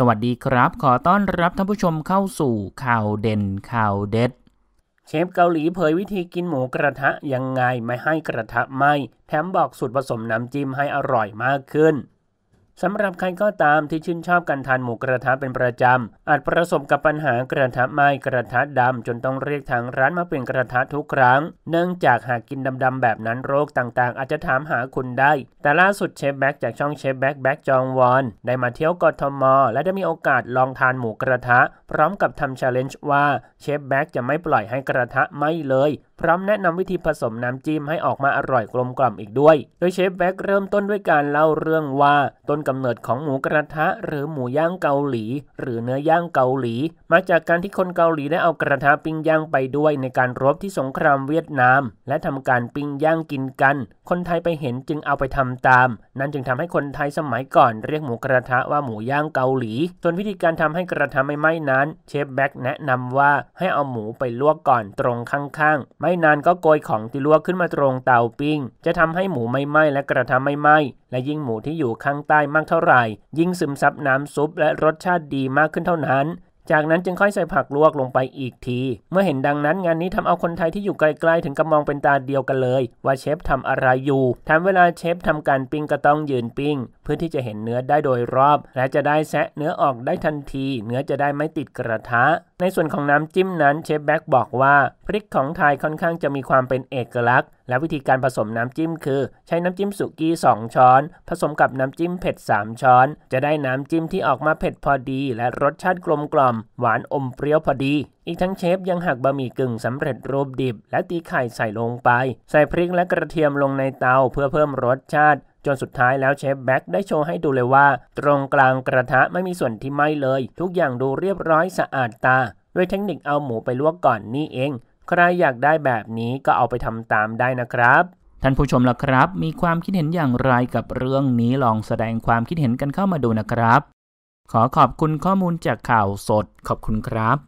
สวัสดีครับ ขอต้อนรับท่านผู้ชมเข้าสู่ข่าวเด่นข่าวเด็ด เชฟเกาหลีเผยวิธีกินหมูกระทะยังไงไม่ให้กระทะไหมแถมบอกสูตรผสมน้ำจิ้มให้อร่อยมากขึ้นสำหรับใครก็ตามที่ชื่นชอบการทานหมูกระทะเป็นประจำอาจประสบกับปัญหากระทะไหม้กระทะดำจนต้องเรียกทางร้านมาเปลี่ยนกระทะทุกครั้ง เนื่องจากหากกินดำๆแบบนั้นโรคต่าง ๆ อาจจะถามหาคุณได้ แต่ล่าสุดเชฟแบ็กจากช่องเชฟแบ็กแบ็กจองวอนได้มาเที่ยวกทมและได้มีโอกาสลองทานหมูกระทะ พร้อมกับทำชาเลนจ์ว่าเชฟแบ็กจะไม่ปล่อยให้กระทะไหม้เลยพร้อมแนะนำวิธีผสมน้ำจิ้มให้ออกมาอร่อยกลมกล่อมอีกด้วย โดยเชฟแบ็กเริ่มต้นด้วยการเล่าเรื่องว่าต้นกำเนิดของหมูกระทะหรือหมูย่างเกาหลี หรือเนื้อย่างเกาหลี มาจากการที่คนเกาหลีได้เอากระทะปิ้งย่างไปด้วยในการรบที่สงครามเวียดนาม และทำการปิ้งย่างกินกัน คนไทยไปเห็นจึงเอาไปทำตาม นั่นจึงทำให้คนไทยสมัยก่อนเรียกหมูกระทะว่าหมูย่างเกาหลีส่วนวิธีการทำให้กระทะไม่ไหม้นั้น เชฟแบ็กแนะนำว่าให้เอาหมูไปลวกก่อนตรงข้างๆไม่นานก็โกยของที่ลวกขึ้นมาตรงเตาปิ้ง จะทำให้หมูไม่ไหม้และกระทะไม่ไหม้และยิ่งหมูที่อยู่ข้างใต้มากเท่าไหร่ ยิ่งซึมซับน้ำซุปและรสชาติดีมากขึ้นเท่านั้น จากนั้นจึงค่อยใส่ผักลวกลงไปอีกที เมื่อเห็นดังนั้น งานนี้ทำเอาคนไทยที่อยู่ไกลๆถึงกับมองเป็นตาเดียวกันเลย ว่าเชฟทำอะไรอยู่ทาเวลาเชฟทำการปิ้งก็ต้องยืนปิ้ง เพื่อที่จะเห็นเนื้อได้โดยรอบ และจะได้แซะเนื้อออกได้ทันทีเนื้อจะได้ไม่ติดกระทะ ในส่วนของน้ำจิ้มนั้นเชฟแบ็กบอกว่าพริกของไทยค่อนข้างจะมีความเป็นเอกลักษณ์และวิธีการผสมน้ำจิ้มคือใช้น้ำจิ้มสุกี้ 2 ช้อน ผสมกับน้ำจิ้มเผ็ด 3 ช้อน จะได้น้ำจิ้มที่ออกมาเผ็ดพอดี และรสชาติกลมกล่อม หวานอมเปรี้ยวพอดี อีกทั้งเชฟยังหักบะหมี่กึ่งสำเร็จรูปดิบและตีไข่ใส่ลงไป ใส่พริกและกระเทียมลงในเตาเพื่อเพิ่มรสชาติ จนสุดท้ายแล้วเชฟแบ็กได้โชว์ให้ดูเลยว่าตรงกลางกระทะไม่มีส่วนที่ไหม้เลย ทุกอย่างดูเรียบร้อยสะอาดตา ด้วยเทคนิคเอาหมูไปลวกก่อนนี่เองใครอยากได้แบบนี้ก็เอาไปทำตามได้นะครับ ท่านผู้ชมล่ะครับ มีความคิดเห็นอย่างไรกับเรื่องนี้ลองแสดงความคิดเห็นกันเข้ามาดูนะครับ ขอขอบคุณข้อมูลจากข่าวสดขอบคุณครับ